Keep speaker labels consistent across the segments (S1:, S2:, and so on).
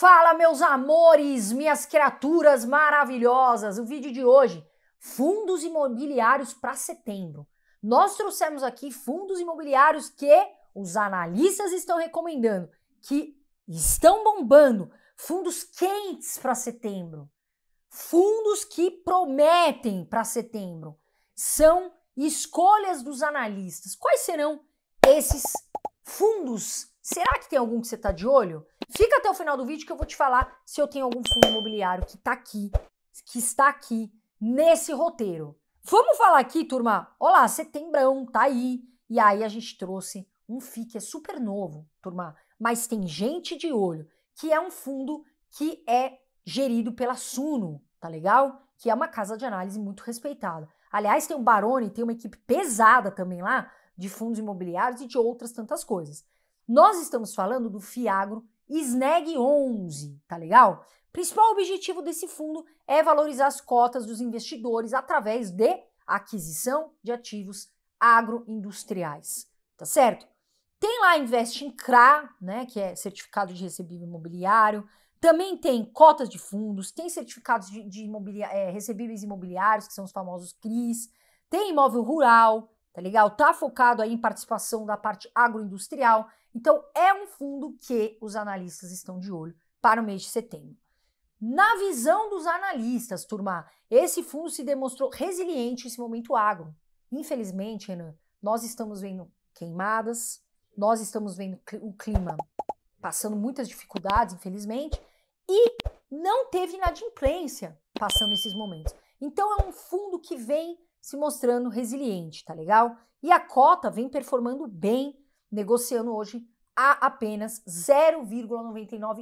S1: Fala, meus amores, minhas criaturas maravilhosas! O vídeo de hoje, fundos imobiliários para setembro. Nós trouxemos aqui fundos imobiliários que os analistas estão recomendando, que estão bombando, fundos quentes para setembro. Fundos que prometem para setembro. São escolhas dos analistas. Quais serão esses fundos? Será que tem algum que você está de olho? Fica até o final do vídeo que eu vou te falar se eu tenho algum fundo imobiliário que tá aqui, que está aqui nesse roteiro. Vamos falar aqui, turma. Olá, setembrão, tá aí. E aí a gente trouxe um FII que é super novo, turma, mas tem gente de olho, que é um fundo que é gerido pela Suno, tá legal? Que é uma casa de análise muito respeitada. Aliás, tem um Barone, tem uma equipe pesada também lá de fundos imobiliários e de outras tantas coisas. Nós estamos falando do Fiagro Sneg 11, tá legal? Principal objetivo desse fundo é valorizar as cotas dos investidores através de aquisição de ativos agroindustriais, tá certo? Tem lá Invest em CRA, né, que é certificado de recebível imobiliário, também tem cotas de fundos, tem certificados de, de imobili é, recebíveis imobiliários, que são os famosos CRIs, tem imóvel rural, tá legal? Tá focado aí em participação da parte agroindustrial, então, é um fundo que os analistas estão de olho para o mês de setembro. Na visão dos analistas, turma, esse fundo se demonstrou resiliente nesse momento agro. Infelizmente, Renan, nós estamos vendo queimadas, nós estamos vendo o clima passando muitas dificuldades, infelizmente, e não teve inadimplência passando esses momentos. Então é um fundo que vem se mostrando resiliente, tá legal? E a cota vem performando bem negociando hoje a apenas 0,99x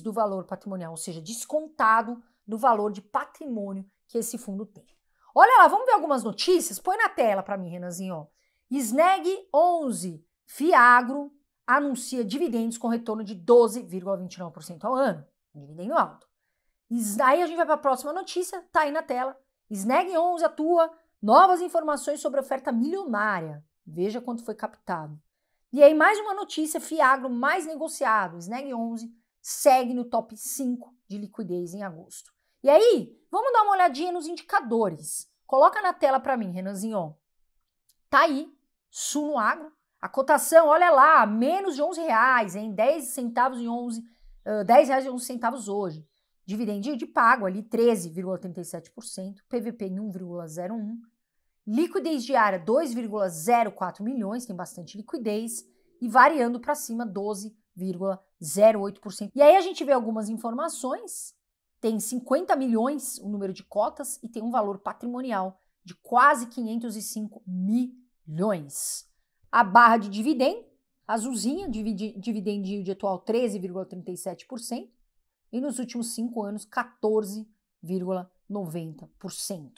S1: hum. do valor patrimonial, ou seja, descontado do valor de patrimônio que esse fundo tem. Olha lá, vamos ver algumas notícias? Põe na tela para mim, Renanzinho. Ó. Sneg 11, Fiagro anuncia dividendos com retorno de 12,29% ao ano. Dividendo alto. Aí a gente vai para a próxima notícia, tá aí na tela. Sneg 11 atua novas informações sobre oferta milionária. Veja quanto foi captado. E aí, mais uma notícia: Fiagro mais negociado, Snag 11, segue no top 5 de liquidez em agosto. E aí, vamos dar uma olhadinha nos indicadores. Coloca na tela para mim, Renanzinho. Tá aí, Suno Agro. A cotação, olha lá, menos de 11 reais, em 10 centavos e 11, uh, 10 reais e 11 centavos hoje. Dividendinho de pago ali 13,87%, PVP em 1,01, Liquidez diária 2,04 milhões, tem bastante liquidez, e variando para cima 12,08%. E aí a gente vê algumas informações, tem 50 milhões o número de cotas e tem um valor patrimonial de quase 505 milhões. A barra de dividendo azulzinha, dividi, dividend yield atual 13,37% e nos últimos cinco anos 14,90%.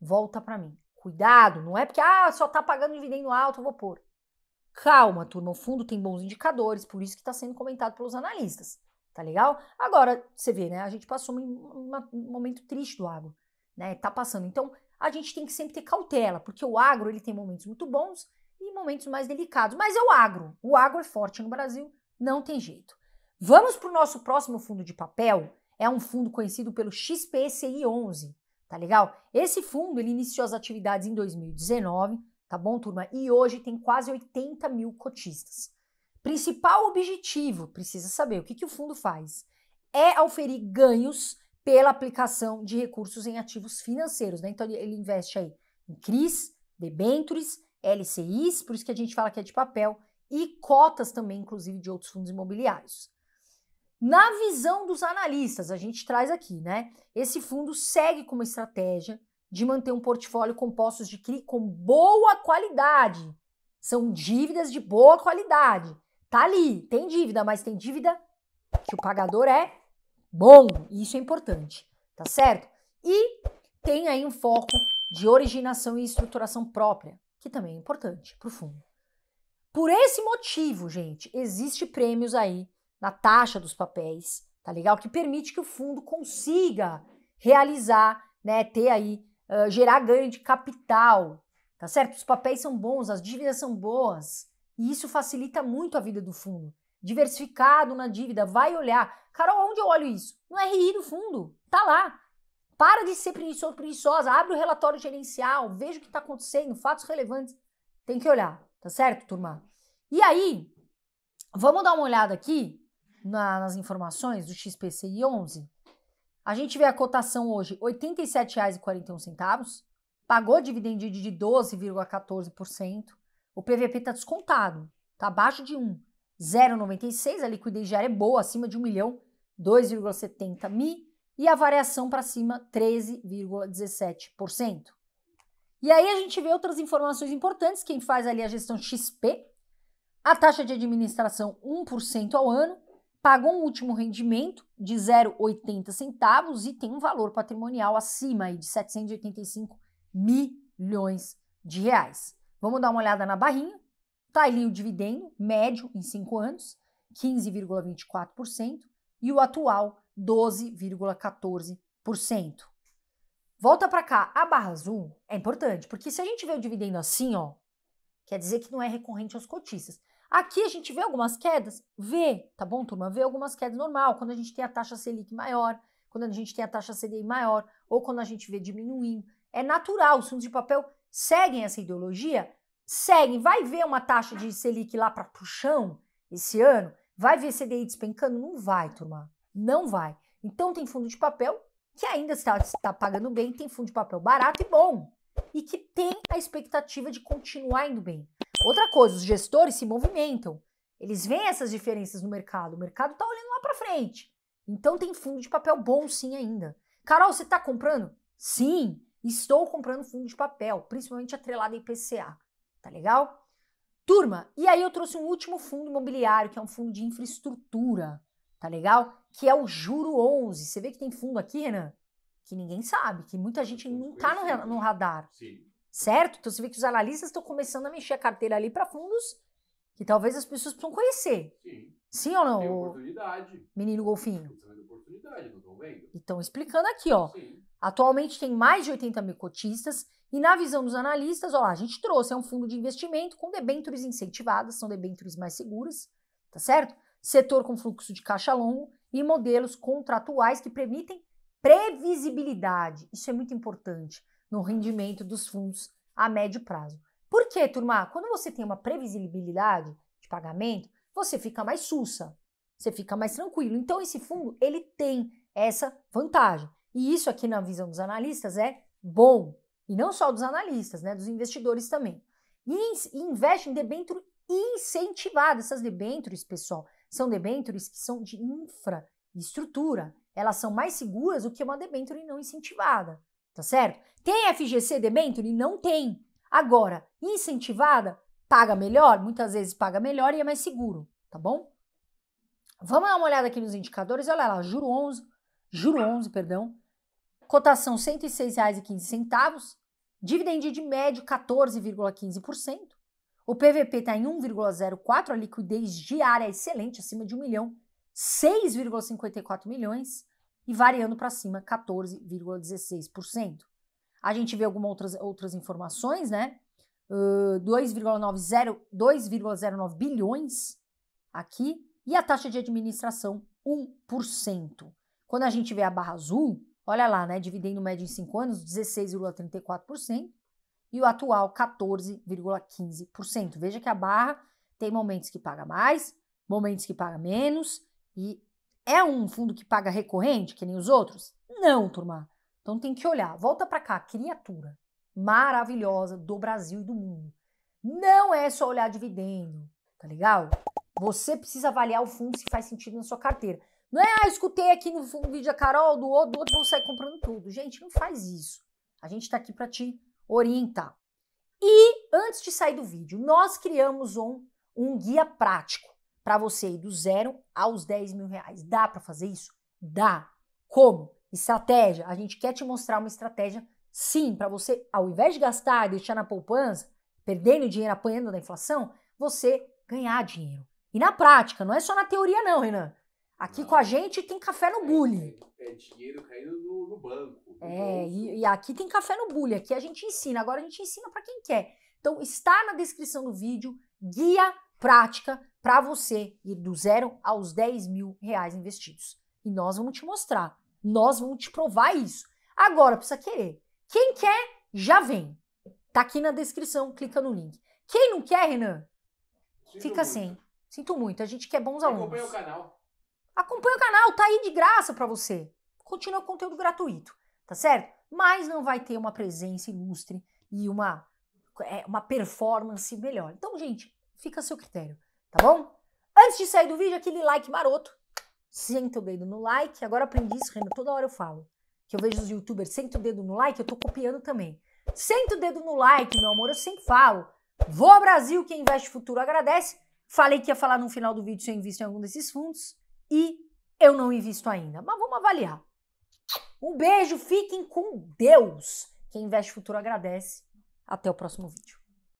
S1: Volta para mim. Cuidado, não é porque ah, só está pagando dividendo alto, eu vou pôr. Calma, turma, o fundo tem bons indicadores, por isso que está sendo comentado pelos analistas. Tá legal? Agora, você vê, né? A gente passou um, um momento triste do agro, né? Tá passando. Então, a gente tem que sempre ter cautela, porque o agro ele tem momentos muito bons e momentos mais delicados. Mas é o agro. O agro é forte no Brasil, não tem jeito. Vamos para o nosso próximo fundo de papel. É um fundo conhecido pelo XPCI11 tá legal? Esse fundo, ele iniciou as atividades em 2019, tá bom, turma? E hoje tem quase 80 mil cotistas. Principal objetivo, precisa saber o que, que o fundo faz, é oferir ganhos pela aplicação de recursos em ativos financeiros, né? Então ele investe aí em CRIs, debentures, LCIs, por isso que a gente fala que é de papel, e cotas também, inclusive, de outros fundos imobiliários. Na visão dos analistas, a gente traz aqui, né? Esse fundo segue com uma estratégia de manter um portfólio composto de CRI com boa qualidade. São dívidas de boa qualidade. Tá ali, tem dívida, mas tem dívida que o pagador é bom, isso é importante, tá certo? E tem aí um foco de originação e estruturação própria, que também é importante para o fundo. Por esse motivo, gente, existe prêmios aí na taxa dos papéis, tá legal? Que permite que o fundo consiga realizar, né, ter aí, uh, gerar ganho de capital, tá certo? Os papéis são bons, as dívidas são boas, e isso facilita muito a vida do fundo. Diversificado na dívida, vai olhar. Carol, onde eu olho isso? No RI do fundo, tá lá. Para de ser preguiçoso, preguiçosa, abre o relatório gerencial, veja o que está acontecendo, fatos relevantes. Tem que olhar, tá certo, turma? E aí, vamos dar uma olhada aqui na, nas informações do XPCI 11, a gente vê a cotação hoje R$ 87,41, pagou dividendo de 12,14%, o PVP está descontado, está abaixo de 1, 0,96, a liquidez diária é boa, acima de 1 milhão, 2,70 mi, e a variação para cima 13,17%. E aí a gente vê outras informações importantes, quem faz ali a gestão XP, a taxa de administração 1% ao ano, Pagou um último rendimento de 0,80 centavos e tem um valor patrimonial acima de 785 milhões de reais. Vamos dar uma olhada na barrinha. Está ali o dividendo médio em 5 anos, 15,24%, e o atual, 12,14%. Volta para cá, a barra azul é importante, porque se a gente vê o dividendo assim, ó, quer dizer que não é recorrente aos cotistas. Aqui a gente vê algumas quedas? Vê, tá bom, turma? Vê algumas quedas normal, quando a gente tem a taxa Selic maior, quando a gente tem a taxa CDI maior, ou quando a gente vê diminuindo. É natural, os fundos de papel seguem essa ideologia, seguem. Vai ver uma taxa de Selic lá para o chão esse ano? Vai ver CDI despencando? Não vai, turma. Não vai. Então tem fundo de papel que ainda está, está pagando bem, tem fundo de papel barato e bom. E que tem a expectativa de continuar indo bem. Outra coisa, os gestores se movimentam. Eles veem essas diferenças no mercado. O mercado está olhando lá para frente. Então tem fundo de papel bom sim ainda. Carol, você está comprando? Sim, estou comprando fundo de papel, principalmente atrelado em IPCA. Tá legal? Turma, e aí eu trouxe um último fundo imobiliário, que é um fundo de infraestrutura, tá legal? Que é o Juro 11. Você vê que tem fundo aqui, Renan? Que ninguém sabe, que muita gente não tá no, no né? radar. Sim certo? Então você vê que os analistas estão começando a mexer a carteira ali para fundos que talvez as pessoas precisam conhecer. Sim. Sim ou não? Tem oportunidade. Menino golfinho. Tem tá oportunidade, não estão vendo. Então, explicando aqui, ó. Sim. Atualmente tem mais de 80 mil cotistas e na visão dos analistas, ó, a gente trouxe, é um fundo de investimento com debêntures incentivadas, são debêntures mais seguras, tá certo? Setor com fluxo de caixa longo e modelos contratuais que permitem previsibilidade. Isso é muito importante no rendimento dos fundos a médio prazo. Por quê, turma? Quando você tem uma previsibilidade de pagamento, você fica mais sussa, você fica mais tranquilo. Então, esse fundo, ele tem essa vantagem. E isso aqui na visão dos analistas é bom. E não só dos analistas, né? Dos investidores também. E investe em debênture incentivada. Essas debêntures, pessoal, são debêntures que são de infraestrutura, Elas são mais seguras do que uma debênture não incentivada tá certo? Tem FGC debênture? Não tem. Agora, incentivada, paga melhor, muitas vezes paga melhor e é mais seguro, tá bom? Vamos dar uma olhada aqui nos indicadores, olha lá, juro 11, juro 11, perdão, cotação R$ 106,15, dividend de médio 14,15%, o PVP está em 1,04, a liquidez diária é excelente, acima de 1 milhão, 6,54 milhões, e variando para cima 14,16%. A gente vê algumas outras, outras informações, né? Uh, 2,09 bilhões aqui e a taxa de administração 1%. Quando a gente vê a barra azul, olha lá, né? Dividendo médio em 5 anos, 16,34% e o atual 14,15%. Veja que a barra tem momentos que paga mais, momentos que paga menos e é um fundo que paga recorrente, que nem os outros? Não, turma. Então tem que olhar. Volta para cá, criatura maravilhosa do Brasil e do mundo. Não é só olhar dividendo, tá legal? Você precisa avaliar o fundo se faz sentido na sua carteira. Não é, ah, escutei aqui no vídeo a Carol, do outro, do outro, vão sair comprando tudo. Gente, não faz isso. A gente está aqui para te orientar. E antes de sair do vídeo, nós criamos um, um guia prático para você ir do zero aos 10 mil reais. Dá para fazer isso? Dá. Como? Estratégia. A gente quer te mostrar uma estratégia, sim, para você, ao invés de gastar e deixar na poupança, perdendo dinheiro, apanhando da inflação, você ganhar dinheiro. E na prática, não é só na teoria, não, Renan. Aqui não. com a gente tem café no é, bullying. É, é, é dinheiro caindo no, no banco. No é, banco. E, e, aqui tem café no bullying. Aqui a gente ensina. Agora a gente ensina para quem quer. Então, está na descrição do vídeo guia prática para você ir do zero aos 10 mil reais investidos. E nós vamos te mostrar, nós vamos te provar isso. Agora precisa querer. Quem quer, já vem. Tá aqui na descrição, clica no link. Quem não quer, Renan, Sinto fica muito. sem. Sinto muito, a gente quer bons Acompanha alunos. Acompanha o canal. Acompanha o canal, tá aí de graça para você. Continua o conteúdo gratuito, tá certo? Mas não vai ter uma presença ilustre e uma, é, uma performance melhor. Então, gente, Fica a seu critério, tá bom? Antes de sair do vídeo, aquele like maroto. Senta o dedo no like. Agora aprendi isso, Renan. Toda hora eu falo. Que eu vejo os youtubers, senta o dedo no like, eu tô copiando também. Senta o dedo no like, meu amor, eu sempre falo. ao Brasil, quem investe futuro agradece. Falei que ia falar no final do vídeo se eu invisto em algum desses fundos e eu não invisto ainda. Mas vamos avaliar. Um beijo, fiquem com Deus. Quem investe futuro agradece. Até o próximo vídeo.